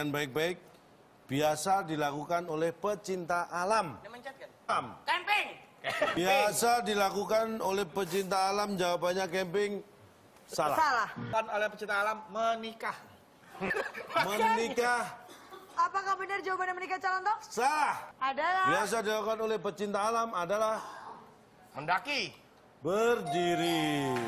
Dengan baik-baik biasa dilakukan oleh pecinta alam. Alam. Camping. Biasa dilakukan oleh pecinta alam jawabannya camping salah. Salah. Kan oleh pecinta alam menikah. menikah. Apakah benar jawabannya menikah calon dok? Salah. Adalah. Biasa dilakukan oleh pecinta alam adalah mendaki. Berdiri.